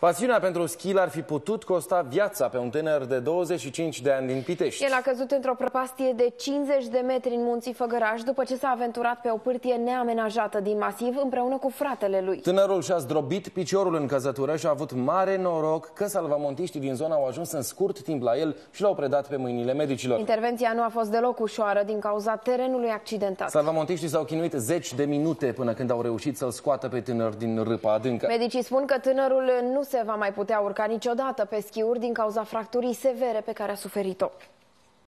Pasiunea pentru schil ar fi putut costa viața pe un tânăr de 25 de ani din Pitești. El a căzut într-o prăpastie de 50 de metri în munții Făgăraș după ce s-a aventurat pe o pârtie neamenajată din masiv împreună cu fratele lui. Tânărul și-a zdrobit piciorul în căzătură și a avut mare noroc că salvamontiștii din zona au ajuns în scurt timp la el și l-au predat pe mâinile medicilor. Intervenția nu a fost deloc ușoară din cauza terenului accidentat. Salvamontiștii s-au chinuit 10 de minute până când au reușit să-l scoată pe tânăr din râpa adâncă. Medicii spun că tânărul nu se va mai putea urca niciodată pe schiuri din cauza fracturii severe pe care a suferit-o.